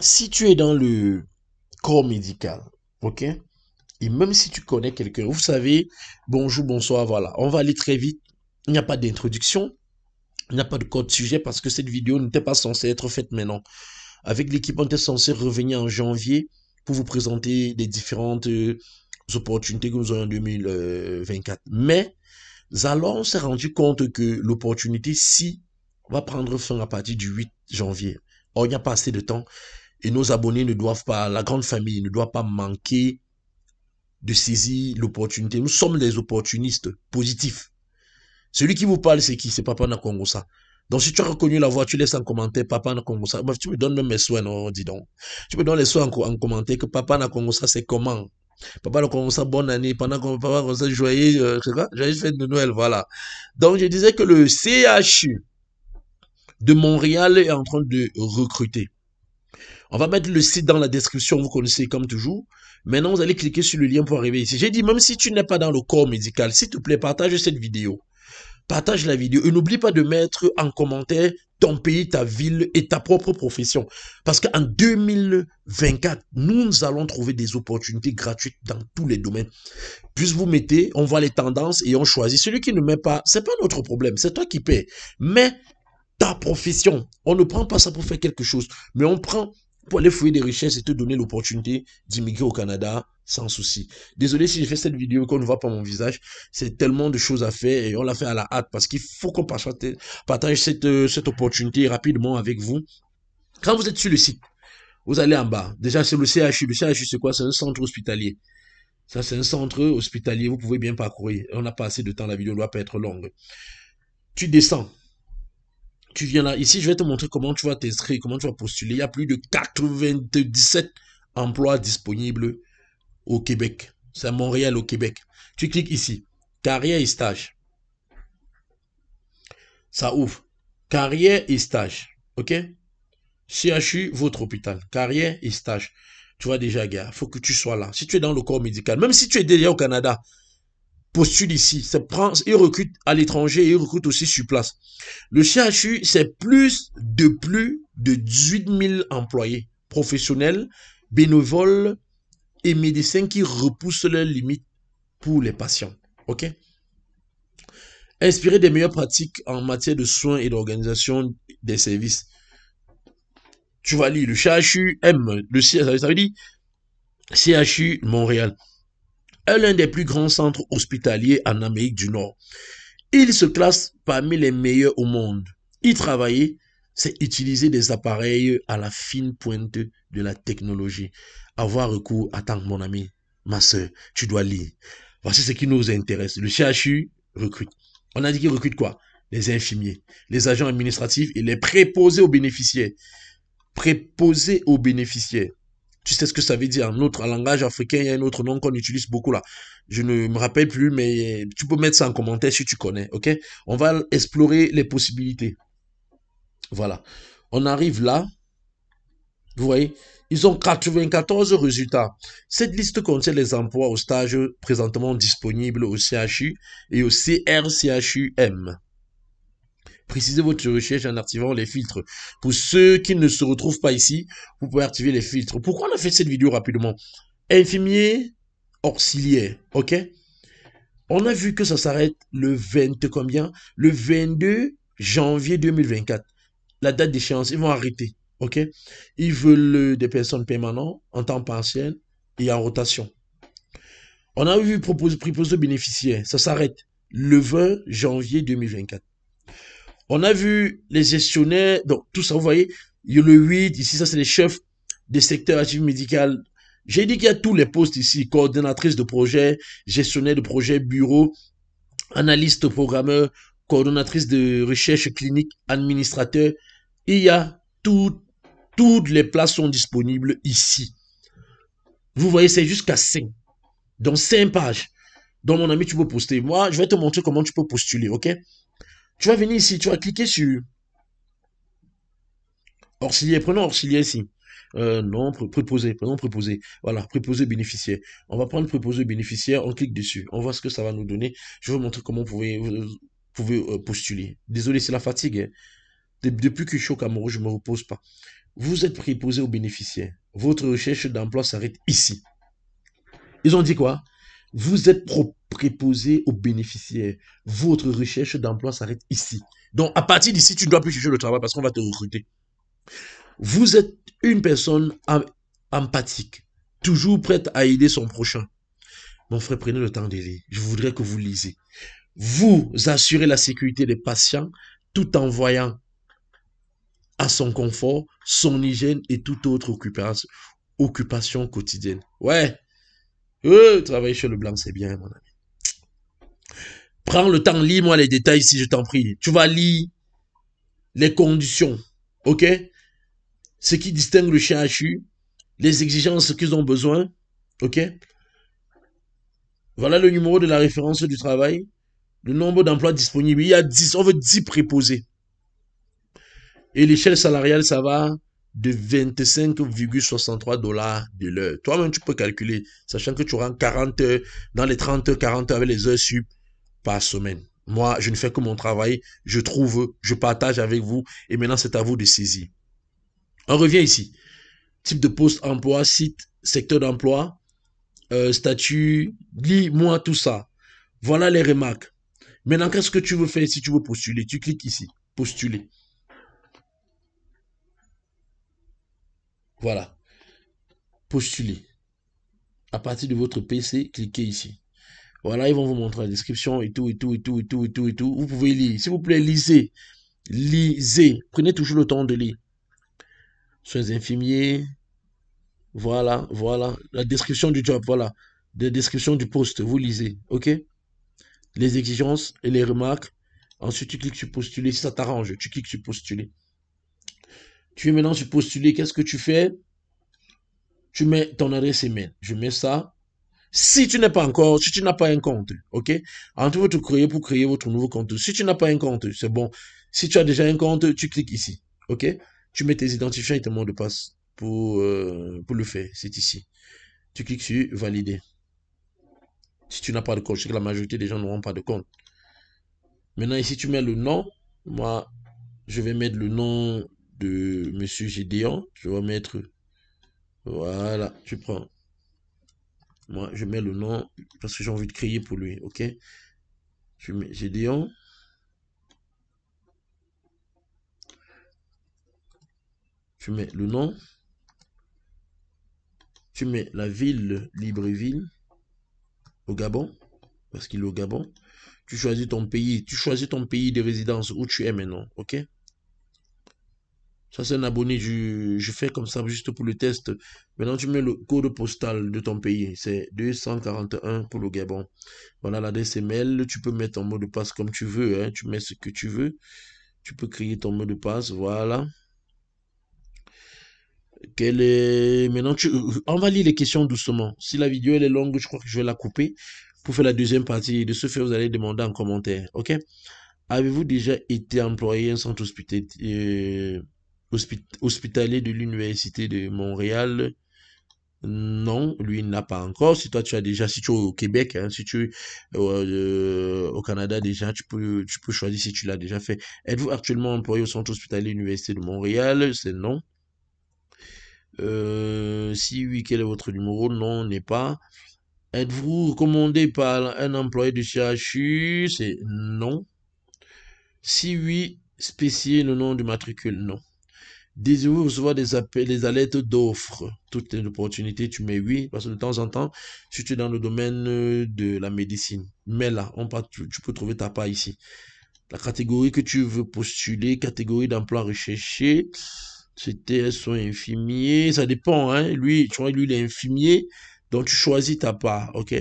si tu es dans le corps médical, ok Et même si tu connais quelqu'un, vous savez, bonjour, bonsoir, voilà, on va aller très vite. Il n'y a pas d'introduction, il n'y a pas de code sujet parce que cette vidéo n'était pas censée être faite maintenant. Avec l'équipe, on était censé revenir en janvier pour vous présenter les différentes euh, opportunités que nous avons en 2024. Euh, Mais alors, on s'est rendu compte que l'opportunité, si, va prendre fin à partir du 8 janvier. Or, il n'y a pas assez de temps. Et nos abonnés ne doivent pas, la grande famille ne doit pas manquer de saisir l'opportunité. Nous sommes des opportunistes positifs. Celui qui vous parle, c'est qui C'est Papa Nakongosa. Donc, si tu as reconnu la voix, tu laisses un commentaire Papa Nakongosa. Bah, tu me donnes même mes soins, non, dis donc. Tu me donnes les soins en, commentaire que Papa Nakongosa, c'est comment Papa Nakongosa, bonne année. Pendant que Papa Nakongosa, joyeux, euh, joyeuse fête de Noël, voilà. Donc, je disais que le CHU de Montréal est en train de recruter. On va mettre le site dans la description, vous connaissez comme toujours. Maintenant, vous allez cliquer sur le lien pour arriver ici. J'ai dit, même si tu n'es pas dans le corps médical, s'il te plaît, partage cette vidéo. Partage la vidéo et n'oublie pas de mettre en commentaire ton pays, ta ville et ta propre profession. Parce qu'en 2024, nous allons trouver des opportunités gratuites dans tous les domaines. Plus vous mettez, on voit les tendances et on choisit. Celui qui ne met pas, c'est pas notre problème, c'est toi qui paies. Mais ta profession. On ne prend pas ça pour faire quelque chose, mais on prend pour aller fouiller des richesses et te donner l'opportunité d'immigrer au Canada sans souci. Désolé si j'ai fait cette vidéo qu'on ne voit pas mon visage. C'est tellement de choses à faire et on l'a fait à la hâte parce qu'il faut qu'on partage cette, euh, cette opportunité rapidement avec vous. Quand vous êtes sur le site, vous allez en bas. Déjà, c'est le CHU. Le CHU, c'est quoi C'est un centre hospitalier. Ça, c'est un centre hospitalier. Vous pouvez bien parcourir. On n'a pas assez de temps. La vidéo ne doit pas être longue. Tu descends tu viens là, ici, je vais te montrer comment tu vas t'inscrire, comment tu vas postuler. Il y a plus de 97 emplois disponibles au Québec. C'est à Montréal, au Québec. Tu cliques ici, carrière et stage. Ça ouvre. Carrière et stage. OK CHU, votre hôpital. Carrière et stage. Tu vois déjà, gars, faut que tu sois là. Si tu es dans le corps médical, même si tu es déjà au Canada, postule ici. Ça prend, il recrute à l'étranger et il recrute aussi sur place. Le CHU, c'est plus de plus de 18 000 employés professionnels, bénévoles et médecins qui repoussent leurs limites pour les patients. OK? Inspiré des meilleures pratiques en matière de soins et d'organisation des services. Tu vas lire le CHU M, le CHU, ça veut dire CHU Montréal l'un des plus grands centres hospitaliers en Amérique du Nord. Il se classe parmi les meilleurs au monde. Y travailler, c'est utiliser des appareils à la fine pointe de la technologie. Avoir recours, à que mon ami, ma soeur, tu dois lire. Voici ce qui nous intéresse. Le CHU recrute. On a dit qu'il recrute quoi Les infirmiers, les agents administratifs et les préposés aux bénéficiaires. Préposés aux bénéficiaires. Tu sais ce que ça veut dire. Un autre, langage africain, il y a un autre nom qu'on utilise beaucoup là. Je ne me rappelle plus, mais tu peux mettre ça en commentaire si tu connais, ok On va explorer les possibilités. Voilà. On arrive là. Vous voyez ils ont 94 résultats. Cette liste contient les emplois au stage présentement disponibles au CHU et au CRCHUM. Précisez votre recherche en activant les filtres. Pour ceux qui ne se retrouvent pas ici, vous pouvez activer les filtres. Pourquoi on a fait cette vidéo rapidement Infirmier auxiliaire, ok On a vu que ça s'arrête le 20 combien Le 22 janvier 2024. La date d'échéance, ils vont arrêter, ok Ils veulent euh, des personnes permanentes en temps partiel et en rotation. On a vu proposer, proposer aux bénéficiaires, ça s'arrête le 20 janvier 2024. On a vu les gestionnaires, donc tout ça, vous voyez, il y a le 8, ici, ça c'est les chefs des secteurs actifs médical. J'ai dit qu'il y a tous les postes ici, coordonnatrice de projet, gestionnaire de projet, bureau, analyste programmeur, coordonnatrice de recherche clinique, administrateur. Il y a toutes les places sont disponibles ici. Vous voyez, c'est jusqu'à 5. Dans 5 pages. Dans mon ami, tu peux poster. Moi, je vais te montrer comment tu peux postuler, ok tu vas venir ici, tu vas cliquer sur Orcilier, Prenons auxiliaire ici. Euh, non, préposé, prenons préposé. Voilà, préposé bénéficiaire. On va prendre préposé bénéficiaire, on clique dessus. On voit ce que ça va nous donner. Je vais vous montrer comment vous pouvez, euh, postuler. Désolé, c'est la fatigue. Hein. Depuis que je suis au Cameroun, je ne me repose pas. Vous êtes préposé au bénéficiaire. Votre recherche d'emploi s'arrête ici. Ils ont dit quoi Vous êtes pro préposé aux bénéficiaires. Votre recherche d'emploi s'arrête ici. Donc, à partir d'ici, tu ne dois plus chercher le travail parce qu'on va te recruter. Vous êtes une personne empathique, toujours prête à aider son prochain. Mon frère, prenez le temps de lire. Je voudrais que vous lisez. Vous assurez la sécurité des patients tout en voyant à son confort, son hygiène et toute autre occupation, quotidienne. Ouais, euh, travailler chez le blanc, c'est bien, mon ami. Prends le temps, lis-moi les détails si je t'en prie. Tu vas lire les conditions, ok Ce qui distingue le chien les exigences qu'ils ont besoin, ok Voilà le numéro de la référence du travail, le nombre d'emplois disponibles. Il y a 10, on veut 10 préposés. Et l'échelle salariale, ça va de 25,63 dollars de l'heure. Toi-même, tu peux calculer, sachant que tu rentres 40 heures, dans les 30 40 avec les heures sup, par semaine. Moi, je ne fais que mon travail, je trouve, je partage avec vous, et maintenant c'est à vous de saisir. On revient ici. Type de poste, emploi, site, secteur d'emploi, euh, statut, lis-moi tout ça. Voilà les remarques. Maintenant, qu'est-ce que tu veux faire si tu veux postuler Tu cliques ici, postuler. Voilà. Postuler. À partir de votre PC, cliquez ici. Voilà, ils vont vous montrer la description et tout, et tout, et tout, et tout, et tout, et tout. Vous pouvez lire. S'il vous plaît, lisez. Lisez. Prenez toujours le temps de lire. Soins infirmiers. Voilà, voilà. La description du job, voilà. La description du poste, vous lisez. OK Les exigences et les remarques. Ensuite, tu cliques sur postuler. Si ça t'arrange, tu cliques sur postuler. Tu es maintenant sur postuler. Qu'est-ce que tu fais Tu mets ton adresse email. Je mets ça. Si tu n'es pas encore, si tu n'as pas un compte, ok Entre te créer pour créer votre nouveau compte. Si tu n'as pas un compte, c'est bon. Si tu as déjà un compte, tu cliques ici, ok Tu mets tes identifiants et tes mots de passe pour, euh, pour le faire. C'est ici. Tu cliques sur valider. Si tu n'as pas de compte, je que la majorité des gens n'auront pas de compte. Maintenant, ici, tu mets le nom. Moi, je vais mettre le nom de Monsieur Gédéon. Je vais mettre... Voilà, tu prends moi, je mets le nom parce que j'ai envie de crier pour lui, ok Je mets Gédéon. Hein? Tu mets le nom. Tu mets la ville Libreville au Gabon, parce qu'il est au Gabon. Tu choisis ton pays, tu choisis ton pays de résidence où tu es maintenant, ok ça, c'est un abonné du... Je fais comme ça juste pour le test. Maintenant, tu mets le code postal de ton pays. C'est 241 pour le Gabon. Voilà la email. Tu peux mettre ton mot de passe comme tu veux. Hein. Tu mets ce que tu veux. Tu peux créer ton mot de passe. Voilà. Quelle est... Maintenant, tu... Euh, on va lire les questions doucement. Si la vidéo elle est longue, je crois que je vais la couper pour faire la deuxième partie. De ce fait, vous allez demander en commentaire. OK Avez-vous déjà été employé en centre hospitalier euh, hospitalier de l'Université de Montréal. Non, lui n'a pas encore. Si toi tu as déjà, si tu au Québec, hein, si tu euh, euh, au Canada déjà, tu peux, tu peux choisir si tu l'as déjà fait. Êtes-vous actuellement employé au centre hospitalier de l'université de Montréal C'est non. Euh, si oui, quel est votre numéro Non, n'est pas. Êtes-vous recommandé par un employé du CHU C'est non. Si oui, spécifiez le nom du matricule Non. Désolé de recevoir des appels, des alertes d'offres. Toutes les opportunités, tu mets oui, parce que de temps en temps, si tu es dans le domaine euh, de la médecine, mais là, on tu, peux trouver ta part ici. La catégorie que tu veux postuler, catégorie d'emploi recherché, c'était soins infirmiers, ça dépend, hein. Lui, tu vois, lui, il est infirmier, donc tu choisis ta part, ok?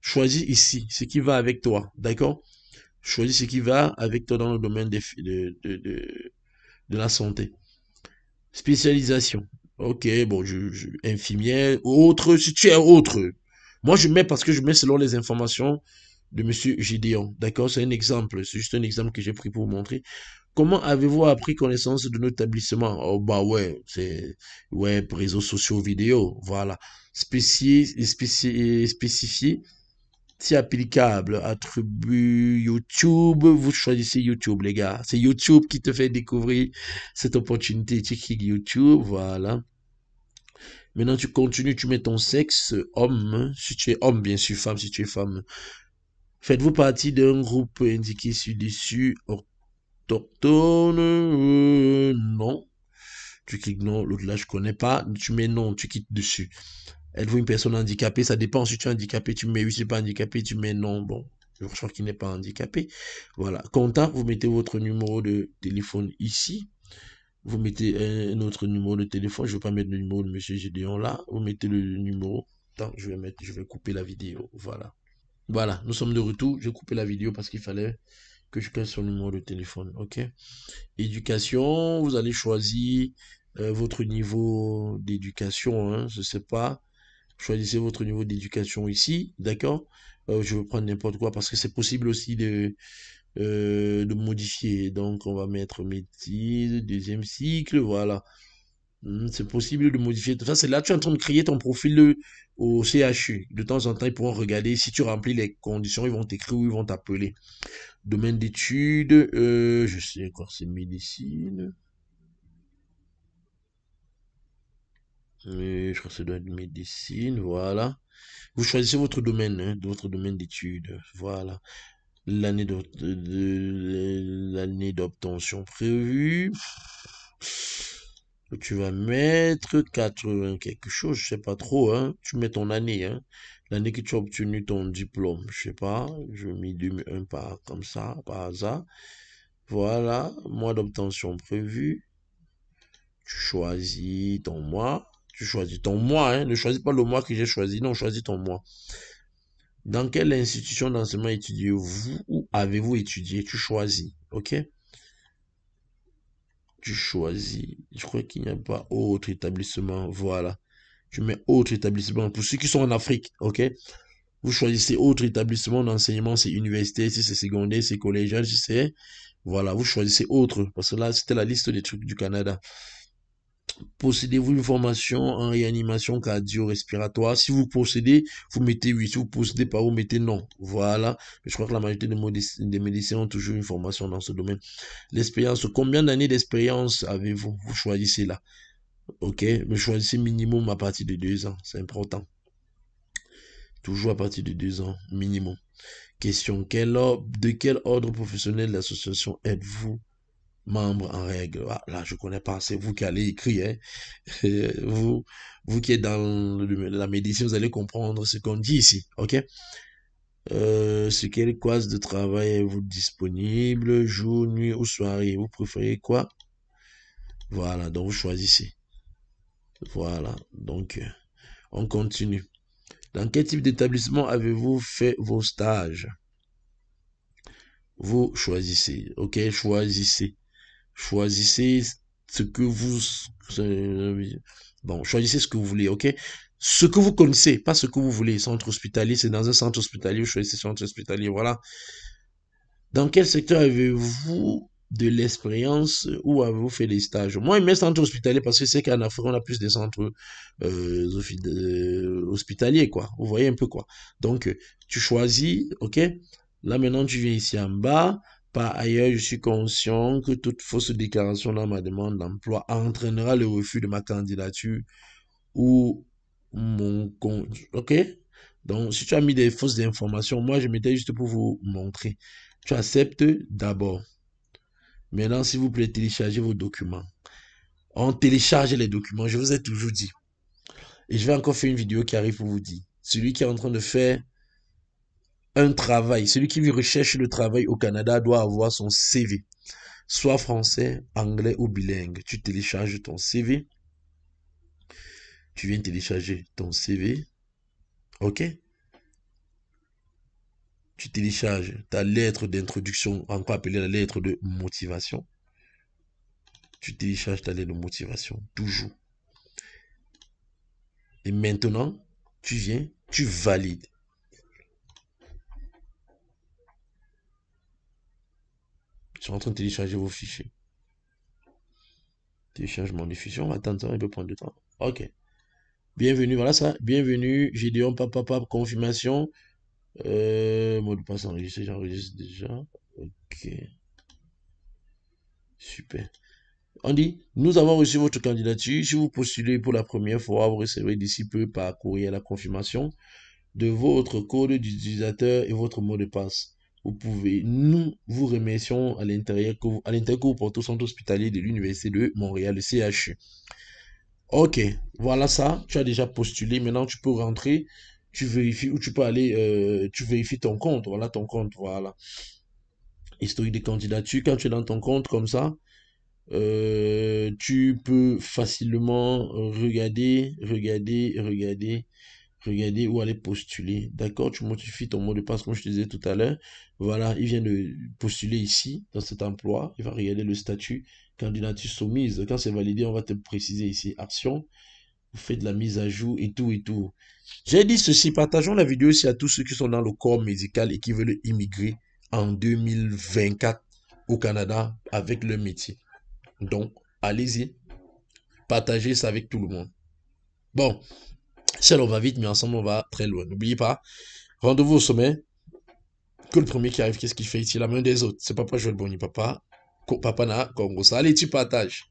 Choisis ici, ce qui va avec toi, d'accord? Choisis ce qui va avec toi dans le domaine de, de la santé. Spécialisation. Ok, bon, je, je infirmière, autre, si tu es autre. Moi, je mets parce que je mets selon les informations de M. Gideon, D'accord C'est un exemple. C'est juste un exemple que j'ai pris pour vous montrer. Comment avez-vous appris connaissance de notre établissement Oh, bah ouais, c'est ouais, réseaux sociaux, vidéo. Voilà. Spécifié, spécifié, spécifié si applicable. Attribut YouTube. Vous choisissez YouTube, les gars. C'est YouTube qui te fait découvrir cette opportunité. Tu cliques YouTube. Voilà. Maintenant, tu continues, tu mets ton sexe, homme, si tu es homme, bien sûr, femme, si tu es femme. Faites-vous partie d'un groupe indiqué ci-dessus, autochtone, euh, non. Tu cliques non, l'autre là, je connais pas, tu mets non, tu quittes dessus. Êtes-vous une personne handicapée Ça dépend si tu es handicapé, tu mets oui, si tu pas handicapé, tu mets non. Bon, je crois qu'il n'est pas handicapé. Voilà. Contact, vous mettez votre numéro de téléphone ici. Vous mettez un autre numéro de téléphone. Je ne vais pas mettre le numéro de Monsieur Gédéon là. Vous mettez le numéro. Attends, je vais mettre, je vais couper la vidéo. Voilà. Voilà, nous sommes de retour. je vais coupé la vidéo parce qu'il fallait que je casse son numéro de téléphone. Ok. Éducation, vous allez choisir euh, votre niveau d'éducation. je hein. je sais pas. Choisissez votre niveau d'éducation ici, d'accord euh, Je vais prendre n'importe quoi parce que c'est possible aussi de, euh, de modifier. Donc, on va mettre métier, deuxième cycle, voilà. Hmm, c'est possible de modifier. Ça, c'est là tu es en train de créer ton profil au CHU. De temps en temps, ils pourront regarder. Si tu remplis les conditions, ils vont t'écrire ou ils vont t'appeler. Domaine d'études, euh, je sais quoi, c'est médecine. je crois que ça doit être médecine, voilà. Vous choisissez votre domaine, hein, votre domaine d'études, voilà. L'année l'année d'obtention prévue. Tu vas mettre 80 quelque chose, je sais pas trop, hein. Tu mets ton année, hein. L'année que tu as obtenu ton diplôme, je sais pas. Je mets un par, comme ça, par hasard. Voilà, mois d'obtention prévu. Tu choisis ton mois. Tu choisis ton moi. Hein? Ne choisis pas le moi que j'ai choisi. Non, choisis ton moi. Dans quelle institution d'enseignement étudiez-vous ou avez-vous étudié Tu choisis. OK Tu choisis. Je crois qu'il n'y a pas autre établissement. Voilà. Tu mets autre établissement. Pour ceux qui sont en Afrique, OK Vous choisissez autre établissement d'enseignement. C'est université, c'est secondaire, c'est collégial, je sais. Voilà, vous choisissez autre. Parce que là, c'était la liste des trucs du Canada possédez vous une formation en réanimation cardio-respiratoire Si vous possédez, vous mettez oui. Si vous possédez pas, vous mettez non. Voilà. Je crois que la majorité des, médecins ont toujours une formation dans ce domaine. L'expérience. Combien d'années d'expérience avez-vous Vous choisissez là. Ok Mais choisissez minimum à partir de deux ans. C'est important. Toujours à partir de deux ans, minimum. Question. Quel de quel ordre professionnel l'association êtes-vous membres en règle. Ah, là, je connais pas, c'est vous qui allez écrire. Hein. Euh, vous, vous qui êtes dans la médecine, vous allez comprendre ce qu'on dit ici. OK euh, sur quelle classe de travail êtes-vous disponible, jour, nuit ou soirée Vous préférez quoi Voilà, donc vous choisissez. Voilà, donc euh, on continue. Dans quel type d'établissement avez-vous fait vos stages Vous choisissez, ok Choisissez. Choisissez ce que vous... Euh, bon, choisissez ce que vous voulez, ok Ce que vous connaissez, pas ce que vous voulez. Centre hospitalier, c'est dans un centre hospitalier, vous choisissez centre hospitalier, voilà. Dans quel secteur avez-vous de l'expérience ou avez-vous fait des stages Moi, mes centre hospitalier parce que c'est qu'en Afrique, on a plus des centres euh, euh, hospitaliers, quoi. Vous voyez un peu, quoi. Donc, tu choisis, ok Là, maintenant, tu viens ici en bas. Par ailleurs, je suis conscient que toute fausse déclaration dans ma demande d'emploi entraînera le refus de ma candidature ou mon compte. OK Donc, si tu as mis des fausses informations, moi, je m'étais juste pour vous montrer. Tu acceptes d'abord. Maintenant, s'il vous plaît, téléchargez vos documents. On télécharge les documents, je vous ai toujours dit. Et je vais encore faire une vidéo qui arrive pour vous dire. Celui qui est en train de faire un travail. Celui qui recherche le travail au Canada doit avoir son CV. Soit français, anglais ou bilingue. Tu télécharges ton CV. Tu viens télécharger ton CV. OK Tu télécharges ta lettre d'introduction, encore appelée la lettre de motivation. Tu télécharges ta lettre de motivation, toujours. Et maintenant, tu viens, tu valides. en train de télécharger vos fichiers. Téléchargement des fichiers, on va attendre un peu prendre du temps. Ok. Bienvenue, voilà ça. Bienvenue, Gideon, papa, papa, confirmation. Euh, mot de passe enregistré, j'enregistre déjà. Ok. Super. On dit, nous avons reçu votre candidature. Si vous postulez pour la première fois, vous recevrez d'ici peu par courrier la confirmation de votre code d'utilisateur et votre mot de passe vous pouvez, nous vous remercions à l'intérieur que vous, à l'intérieur que vous au centre hospitalier de l'Université de Montréal, le CHU. Ok, voilà ça, tu as déjà postulé, maintenant tu peux rentrer, tu vérifies ou tu peux aller, euh, tu vérifies ton compte, voilà ton compte, voilà. Historique des candidature quand tu es dans ton compte comme ça, euh, tu peux facilement regarder, regarder, regarder regarder où aller postuler. D'accord, tu modifies ton mot de passe, comme je te disais tout à l'heure. Voilà, il vient de postuler ici, dans cet emploi. Il va regarder le statut candidature soumise. Quand c'est validé, on va te préciser ici, action. Vous faites de la mise à jour et tout et tout. J'ai dit ceci, partageons la vidéo aussi à tous ceux qui sont dans le corps médical et qui veulent immigrer en 2024 au Canada avec le métier. Donc, allez-y, partagez ça avec tout le monde. Bon, Seul on va vite, mais ensemble on va très loin. N'oubliez pas, rendez-vous au sommet. Que le premier qui arrive, qu'est-ce qu'il fait ici La main des autres. C'est papa le Boni, papa. papa Papana, ça. Allez, tu partages.